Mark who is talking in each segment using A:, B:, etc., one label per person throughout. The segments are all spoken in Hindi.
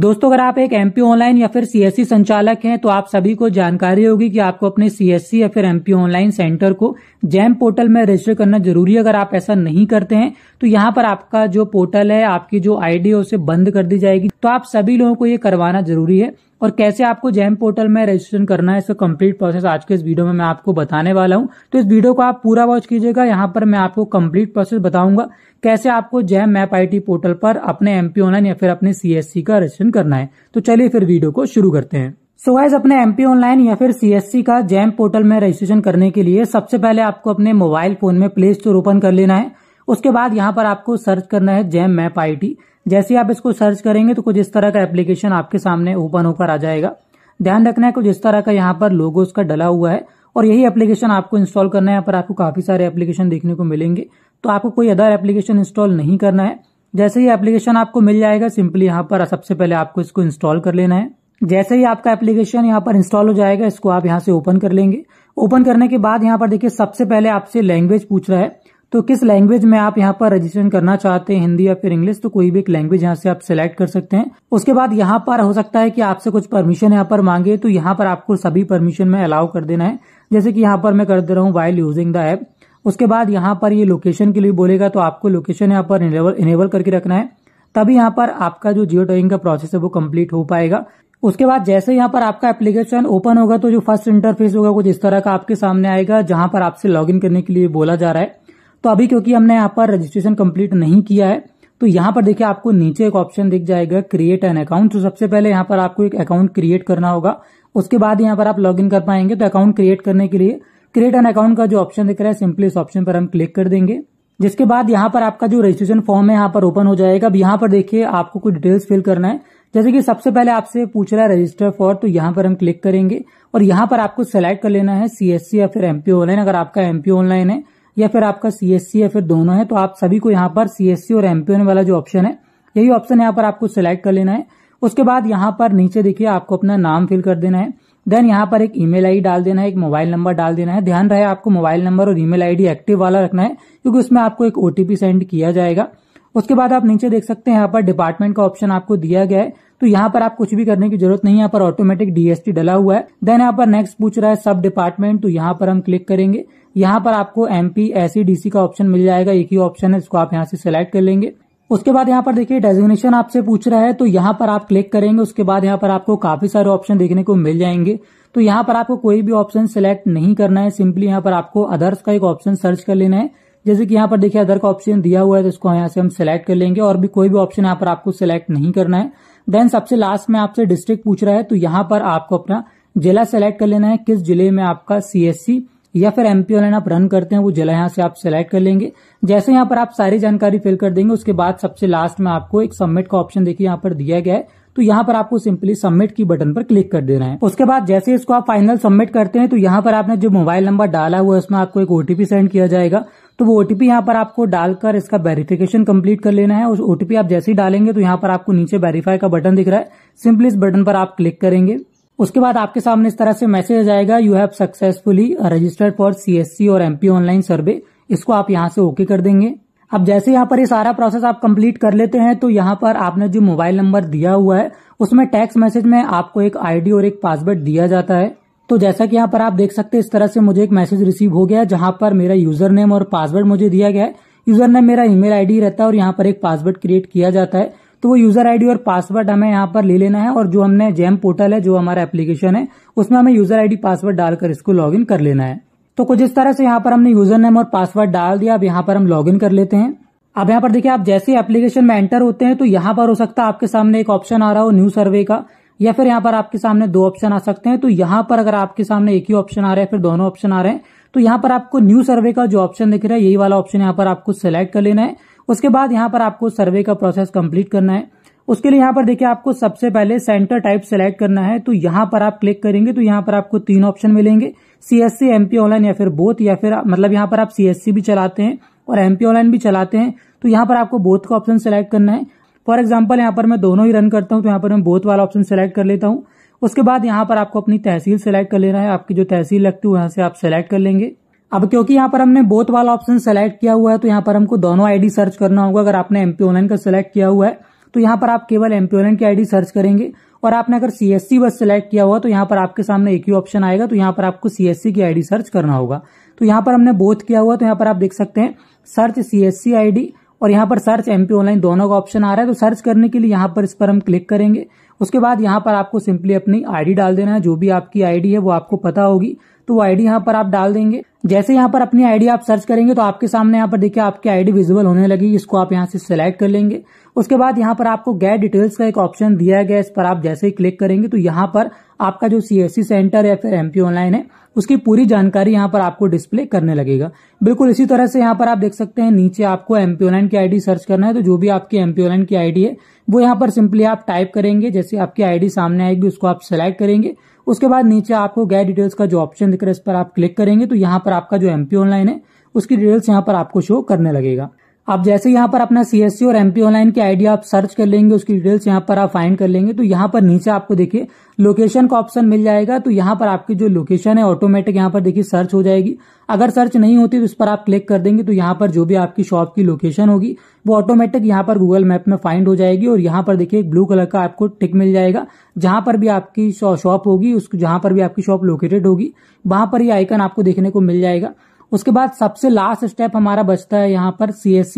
A: दोस्तों अगर आप एक एमपी ऑनलाइन या फिर सीएससी e संचालक हैं तो आप सभी को जानकारी होगी कि आपको अपने सीएससी e या फिर एमपी ऑनलाइन सेंटर को जैम पोर्टल e में रजिस्टर करना जरूरी है अगर आप ऐसा नहीं करते हैं तो यहाँ पर आपका जो पोर्टल है आपकी जो आईडी है उसे बंद कर दी जाएगी तो आप सभी लोगों को ये करवाना जरूरी है और कैसे आपको जैम पोर्टल में रजिस्ट्रेशन करना है इसका कंप्लीट प्रोसेस आज के इस वीडियो में मैं आपको बताने वाला हूं तो इस वीडियो को आप पूरा वॉच कीजिएगा यहां पर मैं आपको कंप्लीट प्रोसेस बताऊंगा कैसे आपको जैम मैप आईटी पोर्टल पर अपने एमपी ऑनलाइन या फिर अपने सीएससी का रजिस्ट्रेशन करना है तो चलिए फिर वीडियो को शुरू करते हैं सो so अपने एमपी ऑनलाइन या फिर सीएससी का जैम पोर्टल में रजिस्ट्रेशन करने के लिए सबसे पहले आपको अपने मोबाइल फोन में प्ले स्टोर ओपन कर लेना है उसके बाद यहाँ पर आपको सर्च करना है जैम मैप आई जैसे आप इसको सर्च करेंगे तो कुछ इस तरह का एप्लीकेशन आपके सामने ओपन होकर आ जाएगा ध्यान रखना है कुछ इस तरह का यहाँ पर लोगो उसका डला हुआ है और यही एप्लीकेशन आपको इंस्टॉल करना है यहाँ पर आपको काफी सारे एप्लीकेशन देखने को मिलेंगे तो आपको कोई अदर एप्लीकेशन इंस्टॉल नहीं करना है जैसे ही एप्लीकेशन आपको मिल जाएगा सिंपली यहाँ पर सबसे पहले आपको इसको इंस्टॉल कर लेना है जैसे ही आपका एप्लीकेशन यहाँ पर इंस्टॉल हो जाएगा इसको आप यहाँ से ओपन कर लेंगे ओपन करने के बाद यहाँ पर देखिए सबसे पहले आपसे लैंग्वेज पूछ रहा है तो किस लैंग्वेज में आप यहाँ पर रजिस्ट्रेशन करना चाहते हैं हिंदी या फिर इंग्लिश तो कोई भी एक लैंग्वेज यहाँ से आप सिलेक्ट कर सकते हैं उसके बाद यहाँ पर हो सकता है कि आपसे कुछ परमिशन यहाँ पर मांगे तो यहाँ पर आपको सभी परमिशन में अलाउ कर देना है जैसे कि यहाँ पर मैं कर दे रहा हूँ वाइल यूजिंग द एप उसके बाद यहाँ पर ये लोकेशन के लिए बोलेगा तो आपको लोकेशन यहाँ पर इनेबल करके रखना है तभी यहाँ पर आपका जो जियो टॉइंग का प्रोसेस है वो कम्प्लीट हो पाएगा उसके बाद जैसे यहाँ पर आपका एप्लीकेशन ओपन होगा तो जो फर्स्ट इंटरफेस होगा कुछ इस तरह का आपके सामने आएगा जहां पर आपसे लॉग करने के लिए बोला जा रहा है तो अभी क्योंकि हमने यहाँ पर रजिस्ट्रेशन कंप्लीट नहीं किया है तो यहाँ पर देखिए आपको नीचे एक ऑप्शन दिख जाएगा क्रिएट एन अकाउंट तो सबसे पहले यहाँ पर आपको एक अकाउंट क्रिएट करना होगा उसके बाद यहाँ पर आप लॉगिन कर पाएंगे तो अकाउंट क्रिएट करने के लिए क्रिएट एन अकाउंट का जो ऑप्शन दिख रहा है सिंपली इस ऑप्शन पर हम क्लिक कर देंगे जिसके बाद यहाँ पर आपका जो रजिस्ट्रेशन फॉर्म है यहाँ पर ओपन हो जाएगा अब यहाँ पर देखिए आपको कुछ डिटेल्स फिल करना है जैसे कि सबसे पहले आपसे पूछ रहा है रजिस्टर फॉर तो यहाँ पर हम क्लिक करेंगे और यहाँ पर आपको सेलेक्ट कर लेना है सीएससी या फिर एमपीओ ऑनलाइन अगर आपका एमपीओ ऑनलाइन है या फिर आपका सीएससी या फिर दोनों है तो आप सभी को यहाँ पर सीएससी और एमपीएन वाला जो ऑप्शन है यही ऑप्शन यहाँ पर आपको सिलेक्ट कर लेना है उसके बाद यहाँ पर नीचे देखिए आपको अपना नाम फिल कर देना है देन यहाँ पर एक ईमेल आईडी डाल देना है एक मोबाइल नंबर डाल देना है ध्यान रहे आपको मोबाइल नंबर और ईमेल आईडी एक्टिव वाला रखना है क्योंकि उसमें आपको एक ओटीपी सेंड किया जाएगा उसके बाद आप नीचे देख सकते हैं यहाँ पर डिपार्टमेंट का ऑप्शन आपको दिया गया है तो यहाँ पर आप कुछ भी करने की जरूरत नहीं यहाँ पर ऑटोमेटिक डीएसटी डला हुआ है देन यहाँ पर नेक्स्ट पूछ रहा है सब डिपार्टमेंट तो यहाँ पर हम क्लिक करेंगे यहाँ पर आपको एमपी एसी डीसी का ऑप्शन मिल जाएगा एक ही ऑप्शन है इसको आप यहाँ से सिलेक्ट कर लेंगे उसके बाद यहाँ पर देखिए डेजिग्नेशन आपसे पूछ रहा है तो यहाँ पर आप क्लिक करेंगे उसके बाद यहाँ पर आपको काफी सारे ऑप्शन देखने को मिल जाएंगे तो यहाँ पर आपको कोई भी ऑप्शन सिलेक्ट नहीं करना है सिंपली यहाँ पर आपको अदर्स का एक ऑप्शन सर्च कर लेना है जैसे कि यहाँ पर देखिए अदर का ऑप्शन दिया हुआ है तो इसको यहाँ से हम सिलेक्ट कर लेंगे और भी कोई भी ऑप्शन यहाँ पर आपको सिलेक्ट नहीं करना है देन सबसे लास्ट में आपसे डिस्ट्रिक्ट पूछ रहा है तो यहाँ पर आपको अपना जिला सेलेक्ट कर लेना है किस जिले में आपका सीएससी या फिर एमपीओ लाइन आप रन करते हैं वो जिला यहाँ से आप सिलेक्ट कर लेंगे जैसे यहाँ पर आप सारी जानकारी फिल कर देंगे उसके बाद सबसे लास्ट में आपको एक सबमिट का ऑप्शन देखिए यहाँ पर दिया गया है तो यहाँ पर आपको सिंपली सबमिट की बटन पर क्लिक कर देना है उसके बाद जैसे इसको आप फाइनल सबमिट करते हैं तो यहाँ पर आपने जो मोबाइल नंबर डाला हुआ है उसमें आपको एक ओटीपी सेंड किया जाएगा तो वो ओटीपी यहाँ पर आपको डालकर इसका वेरिफिकेशन कंप्लीट कर लेना है उस ओटीपी आप जैसे ही डालेंगे तो यहाँ पर आपको नीचे वेरीफाई का बटन दिख रहा है सिंपली इस बटन पर आप क्लिक करेंगे उसके बाद आपके सामने इस तरह से मैसेज आएगा you have successfully registered for CSC और एमपी ऑनलाइन सर्वे इसको आप यहाँ से ओके कर देंगे अब जैसे यहाँ पर ये सारा प्रोसेस आप कंप्लीट कर लेते हैं तो यहाँ पर आपने जो मोबाइल नंबर दिया हुआ है उसमें टैक्स मैसेज में आपको एक आईडी और एक पासवर्ड दिया जाता है तो जैसा कि यहाँ पर आप देख सकते हैं इस तरह से मुझे एक मैसेज रिसीव हो गया जहाँ पर मेरा यूजर नेम और पासवर्ड मुझे दिया गया है यूजर नेम मेरा ईमेल आईडी रहता है और यहाँ पर एक पासवर्ड क्रिएट किया जाता है तो वो यूजर आईडी और पासवर्ड हमें यहाँ पर ले लेना है और जो हमने जेम पोर्टल है जो हमारा एप्लीकेशन है उसमें हमें यूजर आईडी पासवर्ड डालकर इसको लॉगिन कर लेना है तो कुछ इस तरह से यहाँ पर हमने यूजर नेम और पासवर्ड डाल दिया अब यहाँ पर हम लॉगिन कर लेते हैं अब यहाँ पर देखिए आप जैसे एप्लीकेशन में एंटर होते हैं तो यहाँ पर हो सकता है आपके सामने एक ऑप्शन आ रहा हो न्यू सर्वे का या फिर यहाँ पर आपके सामने दो ऑप्शन आ सकते हैं तो यहाँ पर अगर आपके सामने एक ही ऑप्शन आ रहा है फिर दोनों ऑप्शन आ रहे हैं तो यहाँ पर आपको न्यू सर्वे का जो ऑप्शन दिख रहा है यही वाला ऑप्शन यहाँ पर आपको सिलेक्ट कर लेना है उसके बाद यहाँ पर आपको सर्वे का प्रोसेस कंप्लीट करना है उसके लिए यहाँ पर देखिए आपको सबसे पहले सेंटर टाइप सेलेक्ट करना है तो यहाँ पर आप क्लिक करेंगे तो यहाँ पर आपको तीन ऑप्शन मिलेंगे सीएससी एमपी ऑनलाइन या फिर बोथ या फिर मतलब यहाँ पर आप सीएससी भी चलाते हैं और एमपी ऑनलाइन भी चलाते हैं तो यहाँ पर आपको बोथ का ऑप्शन सेलेक्ट करना है फॉर एग्जाम्पल यहाँ पर मैं दोनों ही रन करता हूँ तो यहाँ पर मैं बोथ वाला ऑप्शन सेलेक्ट कर लेता हूँ उसके बाद यहाँ पर आपको अपनी तहसील सेलेक्ट कर लेना है आपकी जो तहसील लगती है वहां से आप सेलेक्ट कर लेंगे अब क्योंकि यहाँ पर हमने बोथ वाला ऑप्शन सेलेक्ट किया हुआ है तो यहाँ पर हमको दोनों आईडी सर्च करना होगा अगर आपने एमपी ऑनलाइन का सिलेक्ट किया हुआ है तो यहाँ पर आप केवल एमपी ऑनलाइन की आईडी सर्च करेंगे और आपने अगर सीएससी बस सिलेक्ट किया हुआ तो यहाँ पर आपके सामने एक ही ऑप्शन आएगा तो यहाँ पर आपको सीएससी की आईडी सर्च करना होगा तो यहाँ पर हमने बोथ किया हुआ तो यहाँ पर आप देख सकते हैं सर्च सीएससी आईडी और यहाँ पर सर्च एमपी ऑनलाइन दोनों का ऑप्शन आ रहा है तो सर्च करने के लिए यहाँ पर इस पर हम क्लिक करेंगे उसके बाद यहाँ पर आपको सिंपली अपनी आईडी डाल देना है जो भी आपकी आईडी है वो आपको पता होगी तो वो आईडी यहाँ पर आप डाल देंगे जैसे यहाँ पर अपनी आईडी आप सर्च करेंगे तो आपके सामने यहाँ पर देखिए आपकी आईडी विजिबल होने लगी इसको आप यहाँ से सिलेक्ट कर लेंगे उसके बाद यहाँ पर आपको गैट डिटेल्स का एक ऑप्शन दिया गया इस पर आप जैसे ही क्लिक करेंगे तो यहाँ पर आपका जो सी सेंटर या फिर एमपी ऑनलाइन है उसकी पूरी जानकारी यहाँ पर आपको डिस्प्ले करने लगेगा बिल्कुल इसी तरह से यहाँ पर आप देख सकते हैं नीचे आपको एमपी ऑनलाइन की आईडी सर्च करना है तो जो भी आपकी एमपी ऑनलाइन की आईडी है वो यहाँ पर सिंपली आप टाइप करेंगे जैसे आपकी आईडी सामने आएगी उसको आप सिलेक्ट करेंगे उसके बाद नीचे आपको गैर डिटेल्स का जो ऑप्शन दिख रहा है इस पर आप क्लिक करेंगे तो यहाँ पर आपका जो एमपी ऑनलाइन है उसकी डिटेल्स यहाँ पर आपको शो करने लगेगा आप जैसे यहाँ पर अपना सीएससी और एमपी ऑनलाइन की आईडी आप सर्च कर लेंगे उसकी डिटेल्स यहाँ पर आप फाइंड कर लेंगे तो यहाँ पर नीचे आपको देखिए लोकेशन का ऑप्शन मिल जाएगा तो यहाँ पर आपकी जो लोकेशन है ऑटोमेटिक यहाँ पर देखिए सर्च हो जाएगी अगर सर्च नहीं होती तो उस पर आप क्लिक कर देंगे तो यहाँ पर जो भी आपकी शॉप की लोकेशन होगी वो ऑटोमेटिक यहाँ पर गूगल मैप में फाइंड हो जाएगी और यहाँ पर देखिए ब्लू कलर का आपको टिक मिल जाएगा जहां पर भी आपकी शॉप होगी उस जहां पर भी आपकी शॉप लोकेटेड होगी वहां पर ये आइकन आपको देखने को मिल जाएगा उसके बाद सबसे लास्ट स्टेप हमारा बचता है यहाँ पर सी एस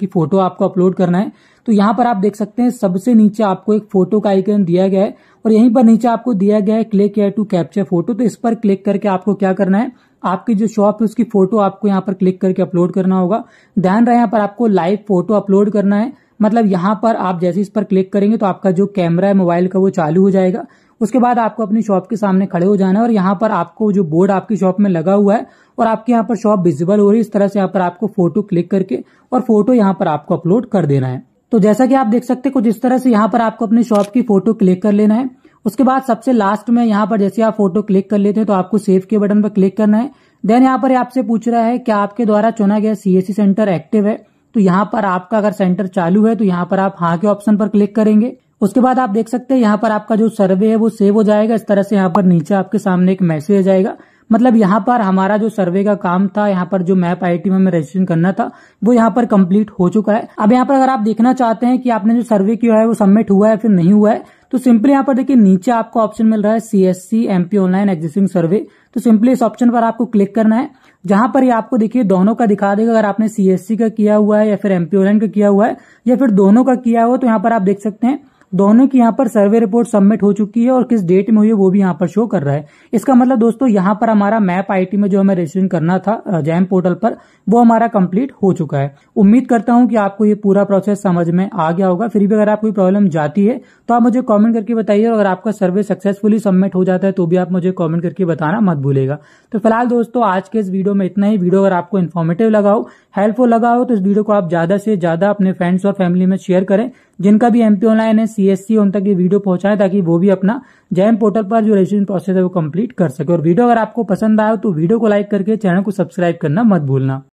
A: की फोटो आपको अपलोड करना है तो यहाँ पर आप देख सकते हैं सबसे नीचे आपको एक फोटो का आइकन दिया गया है और यहीं पर नीचे आपको दिया गया है click here to capture photo तो इस पर क्लिक करके आपको क्या करना है आपकी जो शॉप है उसकी फोटो आपको यहाँ पर क्लिक करके अपलोड करना होगा ध्यान रहे यहाँ पर आपको लाइव फोटो अपलोड करना है मतलब यहाँ पर आप जैसे इस पर क्लिक करेंगे तो आपका जो कैमरा है मोबाइल का वो चालू हो जाएगा उसके बाद आपको अपनी शॉप के सामने खड़े हो जाना है और यहाँ पर आपको जो बोर्ड आपकी शॉप में लगा हुआ है और आपके यहाँ पर शॉप विजिबल हो रही है इस तरह से यहाँ पर आपको फोटो क्लिक करके और फोटो यहाँ पर आपको अपलोड कर देना है तो जैसा कि आप देख सकते हैं कुछ इस तरह से यहाँ पर आपको अपनी शॉप की फोटो क्लिक कर लेना है उसके बाद सबसे लास्ट में यहाँ पर जैसे आप फोटो क्लिक कर लेते हैं तो आपको सेव के बटन पर क्लिक करना है देन यहाँ पर आपसे पूछ रहा है क्या आपके द्वारा चुना गया सीएससी सेंटर एक्टिव है तो यहाँ पर आपका अगर सेंटर चालू है तो यहाँ पर आप हाँ के ऑप्शन पर क्लिक करेंगे उसके बाद आप देख सकते हैं यहाँ पर आपका जो सर्वे है वो सेव हो जाएगा इस तरह से यहाँ पर नीचे आपके सामने एक मैसेज आ जाएगा मतलब यहाँ पर हमारा जो सर्वे का काम था यहाँ पर जो मैप आईटी में हमें रजिस्ट्रेशन करना था वो यहाँ पर कंप्लीट हो चुका है अब यहाँ पर अगर आप देखना चाहते हैं कि आपने जो सर्वे किया है वो सबमिट हुआ है फिर नहीं हुआ है तो सिंपली यहाँ पर देखिए नीचे आपको ऑप्शन मिल रहा है C S C MP online existing survey तो सिंपली इस ऑप्शन पर आपको क्लिक करना है जहां पर ये आपको देखिए दोनों का दिखा देगा अगर आपने सीएससी का किया हुआ है या फिर एमपी ऑनलाइन का किया हुआ है या फिर दोनों का किया हुआ तो यहाँ पर आप देख सकते हैं दोनों की यहाँ पर सर्वे रिपोर्ट सबमिट हो चुकी है और किस डेट में हुई है वो भी यहाँ पर शो कर रहा है इसका मतलब दोस्तों यहाँ पर हमारा मैप आईटी में जो हमें रजिस्ट्रेशन करना था जैम पोर्टल पर वो हमारा कंप्लीट हो चुका है उम्मीद करता हूँ कि आपको ये पूरा प्रोसेस समझ में आ गया होगा फिर भी अगर आप कोई प्रॉब्लम जाती है तो आप मुझे कॉमेंट करके बताइए अगर आपका सर्वे सक्सेसफुली सबमिट हो जाता है तो भी आप मुझे कॉमेंट करके बताना मत भूलेगा तो फिलहाल दोस्तों आज के इस वीडियो में इतना ही वीडियो अगर आपको इन्फॉर्मेटिव लगाओ हेल्पफुल लगा हो तो इस वीडियो को आप ज्यादा से ज्यादा अपने फ्रेंड्स और फैमिली में शेयर करें जिनका भी एमपी ऑनलाइन है सीएससी उन तक ये वीडियो पहुंचाएं ताकि वो भी अपना जैम पोर्टल पर जो रजिस्ट्रेशन प्रोसेस है वो कंप्लीट कर सके और वीडियो अगर आपको पसंद आए तो वीडियो को लाइक करके चैनल को सब्सक्राइब करना मत भूलना